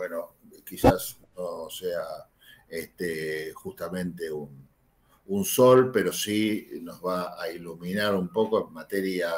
bueno, quizás no sea este, justamente un, sol, pero sí nos va a iluminar un poco en materia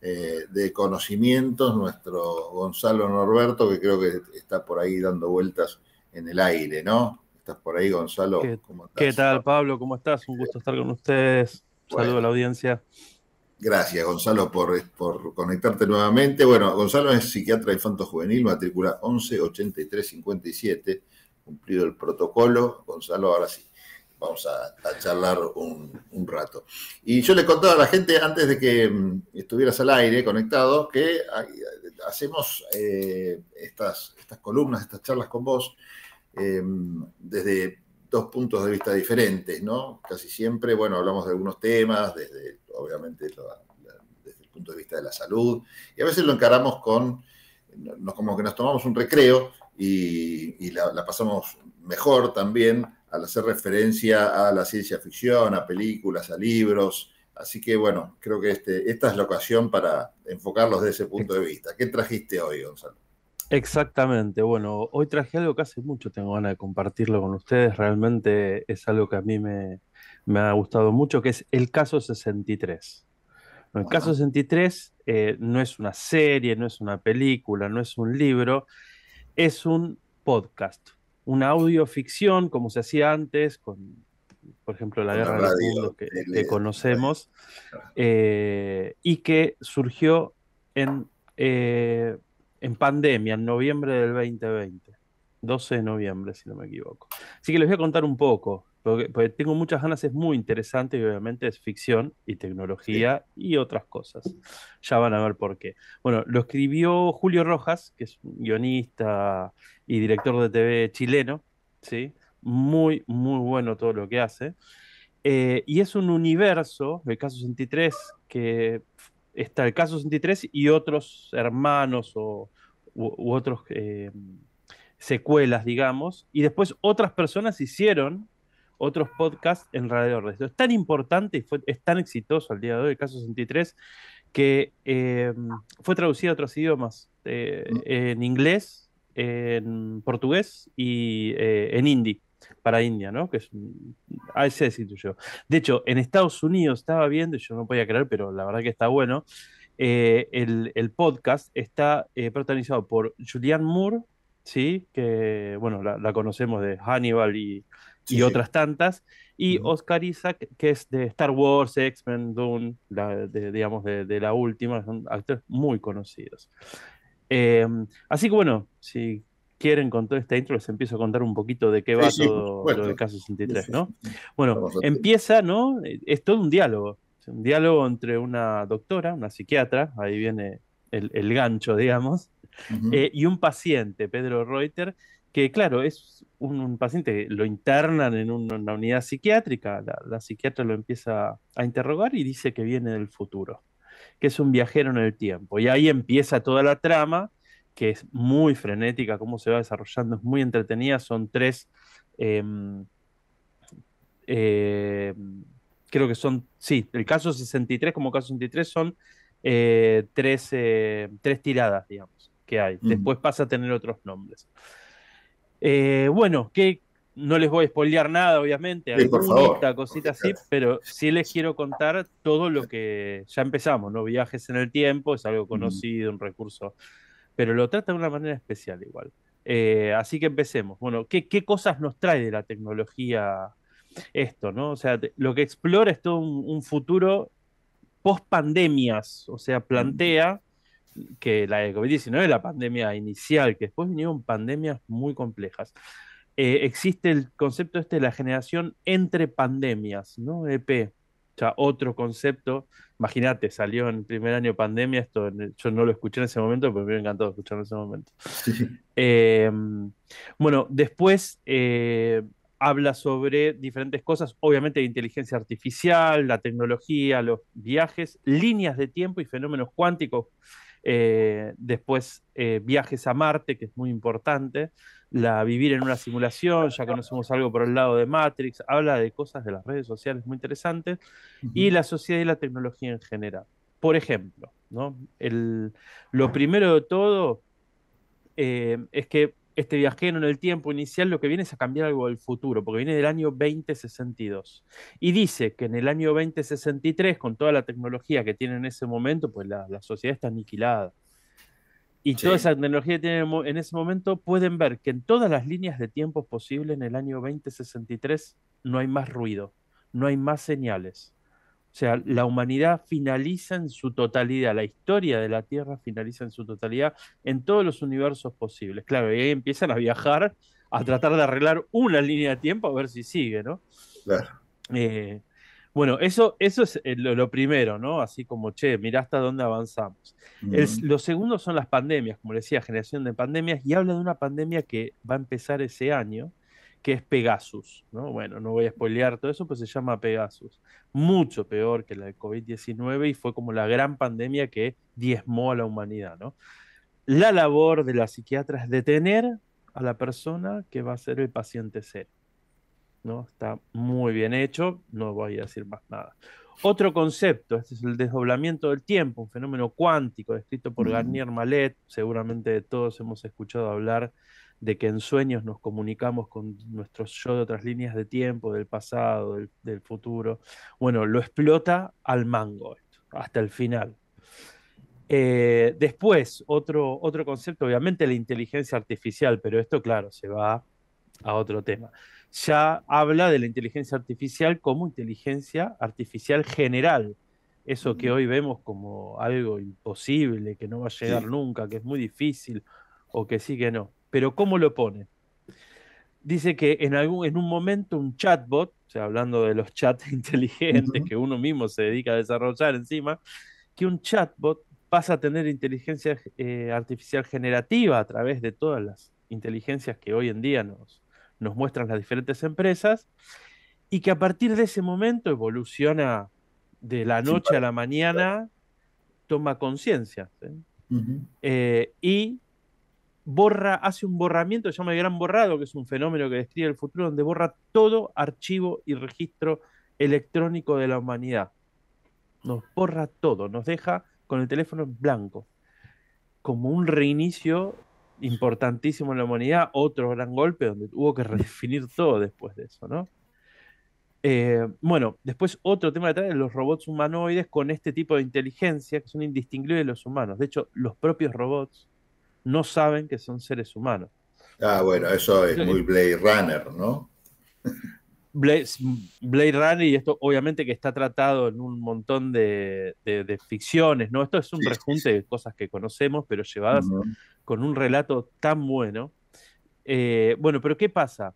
eh, de conocimientos nuestro Gonzalo Norberto, que creo que está por ahí dando vueltas en el aire, ¿no? ¿Estás por ahí, Gonzalo? ¿Qué, tal, Pablo? ¿Cómo estás? Un gusto estar con ustedes. saludo a la audiencia. Gracias, Gonzalo, por, por, conectarte nuevamente. Bueno, Gonzalo es psiquiatra infanto juvenil, matrícula 1183-57, cumplido el protocolo. Gonzalo, ahora sí, vamos a, charlar un, rato. Y yo le contaba a la gente antes de que mm, estuvieras al aire conectado que hacemos eh, estas, estas columnas, estas charlas con vos, eh, desde dos puntos de vista diferentes, ¿no? Casi siempre, bueno, hablamos de algunos temas, desde obviamente, desde el punto de vista de la salud. Y a veces lo encaramos con, como que nos tomamos un recreo y, la, pasamos mejor también al hacer referencia a la ciencia ficción, a películas, a libros. Así que bueno, creo que este, esta es la ocasión para enfocarlos desde ese punto de vista. ¿Qué trajiste hoy, Gonzalo? Exactamente, bueno, hoy traje algo que hace mucho tengo ganas de compartirlo con ustedes, realmente es algo que a mí me, me ha gustado mucho, que es el caso 63. El caso 63 eh, no es una serie, no es una película, no es un libro, es un podcast, una audioficción, como se hacía antes, con, por ejemplo, la Guerra de del Mundo, que, conocemos, eh, y que surgió en, eh, en pandemia, en noviembre del 2020. 12 de noviembre, si no me equivoco. Así que les voy a contar un poco, porque, tengo muchas ganas, es muy interesante y obviamente es ficción y tecnología y otras cosas. Ya van a ver por qué. Bueno, lo escribió Julio Rojas, que es un guionista y director de TV chileno, ¿sí? Muy, muy bueno todo lo que hace. Eh, y es un universo, el caso 63, que está el caso 63 y otros hermanos o, u, otros... Eh, secuelas, digamos, y después otras personas hicieron otros podcasts alrededor de esto. Es tan importante y es tan exitoso al día de hoy, el caso 63, que eh, fue traducido a otros idiomas, eh, en inglés, en portugués y eh, en hindi, para India, ¿no? Que es, a se De hecho, en Estados Unidos estaba viendo, yo no podía creer, pero la verdad que está bueno, el, el, podcast está protagonizado por Julian Moore, ¿sí? que bueno, la, conocemos de Hannibal y, otras tantas, y Oscar Isaac, que es de Star Wars, X-Men, Dune, de, digamos de, la última, son actores muy conocidos. Em, así que bueno, si quieren con toda esta intro les empiezo a contar un poquito de qué va todo lo de caso 63, ¿no? Bueno, empieza, ¿no? Eh, es todo un diálogo, un diálogo entre una doctora, una psiquiatra, ahí viene el, el gancho, digamos, eh, y un paciente, Pedro Reuter, que claro, es un, paciente, lo internan en una unidad psiquiátrica, la, psiquiatra lo empieza a interrogar y dice que viene del futuro, que es un viajero en el tiempo. Y ahí empieza toda la trama, que es muy frenética, cómo se va desarrollando, es muy entretenida, son tres... Em, em, creo que son, sí, el caso 63 como caso 63 son eh, tres, eh, tres, tiradas, digamos que hay. Después pasa a tener otros nombres. Eh, bueno, que no les voy a spoilear nada, obviamente, un alguna cosita así, pero sí les quiero contar todo lo que ya empezamos, ¿no? Viajes en el tiempo, es algo conocido, un recurso, pero lo trata de una manera especial igual. Eh, así que empecemos. Bueno, ¿qué, cosas nos trae de la tecnología esto, no? O sea, lo que explora es todo un, un futuro post pandemias, o sea, plantea que la de COVID-19, la pandemia inicial, que después vinieron pandemias muy complejas. Eh, existe el concepto este de la generación entre pandemias, ¿no? EP, o sea, otro concepto. Imagínate, salió en el primer año pandemia, esto yo no lo escuché en ese momento, pero me hubiera encantado escucharlo en ese momento. Eh, bueno, después eh, habla sobre diferentes cosas, obviamente inteligencia artificial, la tecnología, los viajes, líneas de tiempo y fenómenos cuánticos eh, después, eh, viajes a Marte, que es muy importante. La vivir en una simulación, ya conocemos algo por el lado de Matrix. Habla de cosas de las redes sociales muy interesantes. Y la sociedad y la tecnología en general. Por ejemplo, ¿no? el, lo primero de todo eh, es que este viajero en el tiempo inicial lo que viene es a cambiar algo del futuro, porque viene del año 2062. Y dice que en el año 2063, con toda la tecnología que tiene en ese momento, pues la, sociedad está aniquilada. Y toda esa tecnología que tiene en ese momento, pueden ver que en todas las líneas de tiempo posibles en el año 2063 no hay más ruido, no hay más señales. O sea, la humanidad finaliza en su totalidad, la historia de la Tierra finaliza en su totalidad en todos los universos posibles. Claro, y ahí empiezan a viajar a tratar de arreglar una línea de tiempo a ver si sigue, ¿no? Claro. Eh, bueno, eso, eso es eh, lo, primero, ¿no? Así como, che, mirá hasta dónde avanzamos. lo segundo son las pandemias, como decía, generación de pandemias, y habla de una pandemia que va a empezar ese año, que es Pegasus. ¿no? Bueno, no voy a spoilear todo eso, pues se llama Pegasus. Mucho peor que la de COVID-19 y fue como la gran pandemia que diezmó a la humanidad. ¿no? La labor de la psiquiatra es detener a la persona que va a ser el paciente cero. ¿no? Está muy bien hecho, no voy a decir más nada. Otro concepto, este es el desdoblamiento del tiempo, un fenómeno cuántico descrito por Garnier Malet, seguramente todos hemos escuchado hablar de que en sueños nos comunicamos con nuestros yo de otras líneas de tiempo, del pasado, del, futuro. Bueno, lo explota al mango hasta el final. Eh, después, otro, otro concepto, obviamente la inteligencia artificial, pero esto, claro, se va a otro tema. Ya habla de la inteligencia artificial como inteligencia artificial general, eso que hoy vemos como algo imposible, que no va a llegar nunca, que es muy difícil, o que sí que no pero ¿cómo lo pone? Dice que en, algún, en un momento un chatbot, o sea, hablando de los chats inteligentes que uno mismo se dedica a desarrollar encima, que un chatbot pasa a tener inteligencia eh, artificial generativa a través de todas las inteligencias que hoy en día nos, nos muestran las diferentes empresas, y que a partir de ese momento evoluciona de la noche a la mañana, toma conciencia. Eh, y borra, hace un borramiento, se llama el gran borrado, que es un fenómeno que describe el futuro, donde borra todo archivo y registro electrónico de la humanidad. Nos borra todo, nos deja con el teléfono en blanco, como un reinicio importantísimo en la humanidad, otro gran golpe donde hubo que redefinir todo después de eso, ¿no? Eh, bueno, después otro tema detrás de los robots humanoides con este tipo de inteligencia que son indistinguibles de los humanos. De hecho, los propios robots no saben que son seres humanos. Ah, bueno, eso es muy Blade Runner, ¿no? Blade, Runner, y esto obviamente que está tratado en un montón de, ficciones, ¿no? Esto es un rejunte de cosas que conocemos, pero llevadas con un relato tan bueno. Eh, bueno, pero ¿qué pasa?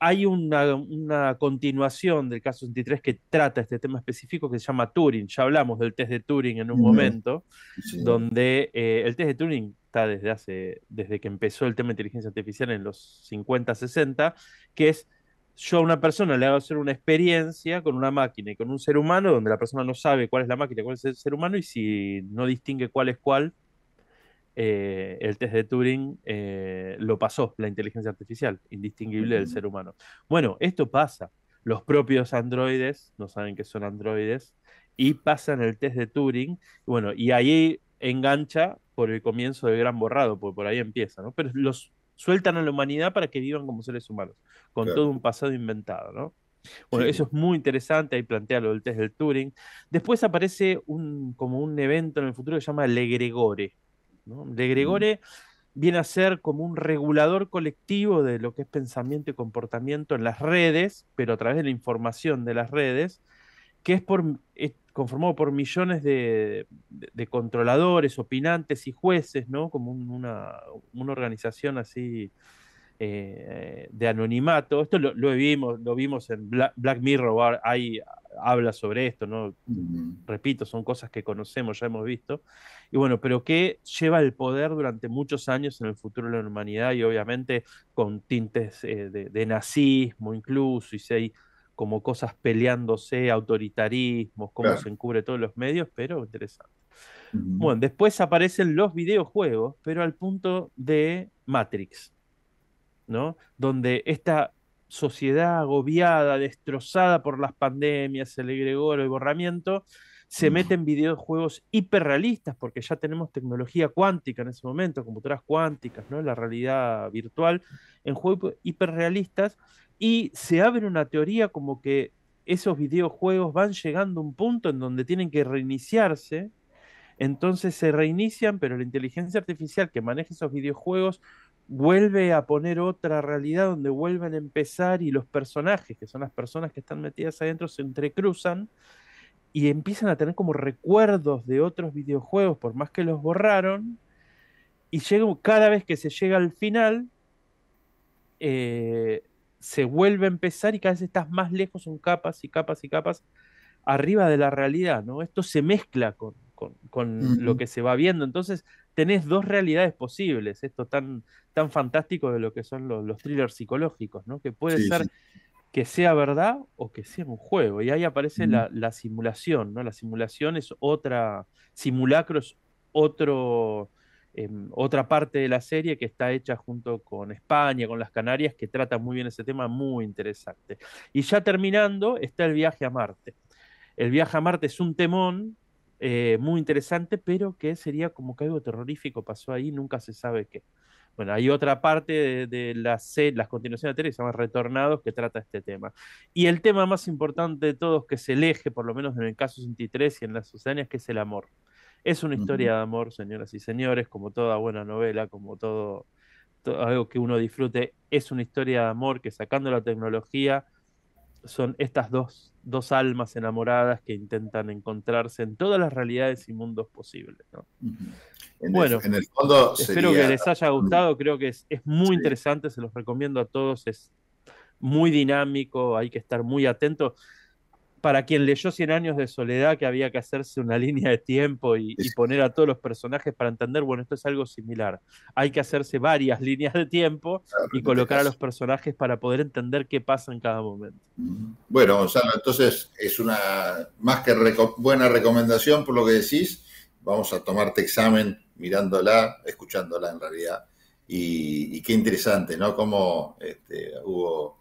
hay una, continuación del caso 63 que trata este tema específico que se llama Turing. Ya hablamos del test de Turing en un momento, donde eh, el test de Turing está desde hace, desde que empezó el tema de inteligencia artificial en los 50, 60, que es yo a una persona le hago hacer una experiencia con una máquina y con un ser humano, donde la persona no sabe cuál es la máquina, cuál es el ser humano, y si no distingue cuál es cuál, eh, el test de Turing eh, lo pasó la inteligencia artificial, indistinguible del ser humano. Bueno, esto pasa. Los propios androides no saben que son androides y pasan el test de Turing. Bueno, y ahí engancha por el comienzo del gran borrado, porque por ahí empieza, Pero los sueltan a la humanidad para que vivan como seres humanos, con todo un pasado inventado, ¿no? Bueno, eso es muy interesante, ahí plantea lo del test del Turing. Después aparece como un evento en el futuro que se llama Le Egregore de Gregore viene a ser como un regulador colectivo de lo que es pensamiento y comportamiento en las redes, pero a través de la información de las redes, que es, conformado por millones de, controladores, opinantes y jueces, ¿no? Como una, una organización así eh, de anonimato. Esto lo, lo, vimos, lo vimos en Black, Mirror, ahí habla sobre esto, ¿no? Repito, son cosas que conocemos, ya hemos visto. Y bueno, pero que lleva el poder durante muchos años en el futuro de la humanidad y obviamente con tintes eh, de, nazismo incluso, y si hay como cosas peleándose, autoritarismos, cómo se encubre todos los medios, pero interesante. Bueno, después aparecen los videojuegos, pero al punto de Matrix. Donde esta sociedad agobiada, destrozada por las pandemias, el egregor, el borramiento, se mete en videojuegos hiperrealistas, porque ya tenemos tecnología cuántica en ese momento, computadoras cuánticas, ¿no? la realidad virtual, en juegos hiperrealistas, y se abre una teoría como que esos videojuegos van llegando a un punto en donde tienen que reiniciarse, entonces se reinician, pero la inteligencia artificial que maneja esos videojuegos vuelve a poner otra realidad donde vuelven a empezar y los personajes, que son las personas que están metidas adentro, se entrecruzan y empiezan a tener como recuerdos de otros videojuegos, por más que los borraron, y llega, cada vez que se llega al final, eh, se vuelve a empezar y cada vez estás más lejos, son capas y capas y capas arriba de la realidad, ¿no? Esto se mezcla con, lo que se va viendo, entonces tenés dos realidades posibles, esto tan, tan fantástico de lo que son los, thrillers psicológicos, ¿no? Que puede ser que sea verdad o que sea un juego. Y ahí aparece la, simulación, ¿no? La simulación es otra, simulacro otro, em, otra parte de la serie que está hecha junto con España, con las Canarias, que trata muy bien ese tema, muy interesante. Y ya terminando, está el viaje a Marte. El viaje a Marte es un temón eh, muy interesante, pero que sería como que algo terrorífico pasó ahí, nunca se sabe qué. Bueno, hay otra parte de, las continuaciones de la serie se llama Retornados, que trata este tema. Y el tema más importante de todos, que se eje, por lo menos en el caso 63 y en las Susanas, que es el amor. Es una historia de amor, señoras y señores, como toda buena novela, como todo algo que uno disfrute. Es una historia de amor que sacando la tecnología son estas dos, almas enamoradas que intentan encontrarse en todas las realidades y mundos posibles. bueno, espero que les haya gustado, creo que es, muy interesante, se los recomiendo a todos, es muy dinámico, hay que estar muy atentos para quien leyó Cien años de soledad que había que hacerse una línea de tiempo y, poner a todos los personajes para entender, bueno, esto es algo similar. Hay que hacerse varias líneas de tiempo y este colocar a los personajes para poder entender qué pasa en cada momento. Mm. Bueno, Gonzalo, entonces es una más que buena recomendación por lo que decís. Vamos a tomarte examen mirándola, escuchándola en realidad. Y, qué interesante, ¿no? Como este, hubo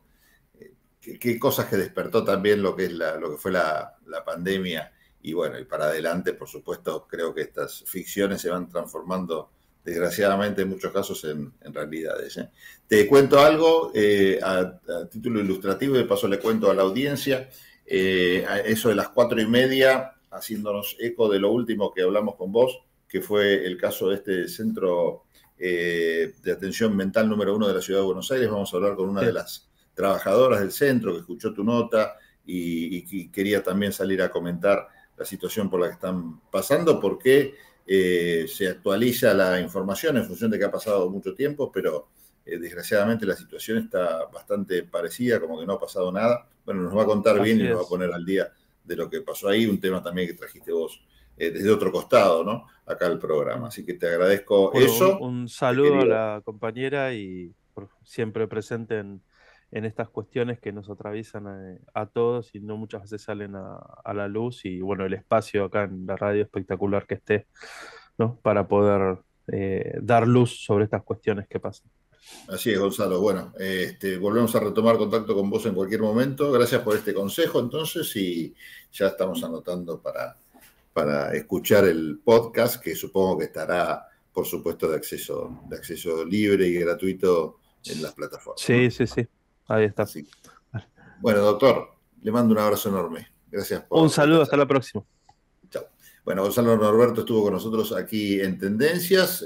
qué, cosas que despertó también lo que, es lo que fue la, pandemia. Y bueno, y para adelante, por supuesto, creo que estas ficciones se van transformando, desgraciadamente, en muchos casos en, realidades. ¿eh? Te cuento algo eh, a, título ilustrativo y de paso le cuento a la audiencia. Eh, eso de las cuatro y media, haciéndonos eco de lo último que hablamos con vos, que fue el caso de este centro de atención mental número uno de la ciudad de Buenos Aires. Vamos a hablar con una de las trabajadoras del centro que escuchó tu nota y, quería también salir a comentar la situación por la que están pasando, porque eh, se actualiza la información en función de que ha pasado mucho tiempo, pero eh, desgraciadamente la situación está bastante parecida, como que no ha pasado nada. Bueno, nos va a contar bien y nos va a poner al día de lo que pasó ahí, un tema también que trajiste vos eh, desde otro costado, ¿no? Acá al programa. Así que te agradezco eso. Un, saludo a la compañera y siempre presente en en estas cuestiones que nos atraviesan a, todos y no muchas veces salen a, la luz y bueno, el espacio acá en la radio espectacular que esté, ¿no? Para poder eh, dar luz sobre estas cuestiones que pasan. Así es, Gonzalo. Bueno, este, volvemos a retomar contacto con vos en cualquier momento. Gracias por este consejo entonces y ya estamos anotando para, para escuchar el podcast que supongo que estará, por supuesto, de acceso, de acceso libre y gratuito en las plataformas. Sí, sí, sí. Ahí está. Bueno, doctor, le mando un abrazo enorme. Gracias por. Un saludo, hasta la próxima. Chao. Bueno, Gonzalo Norberto estuvo con nosotros aquí en Tendencias.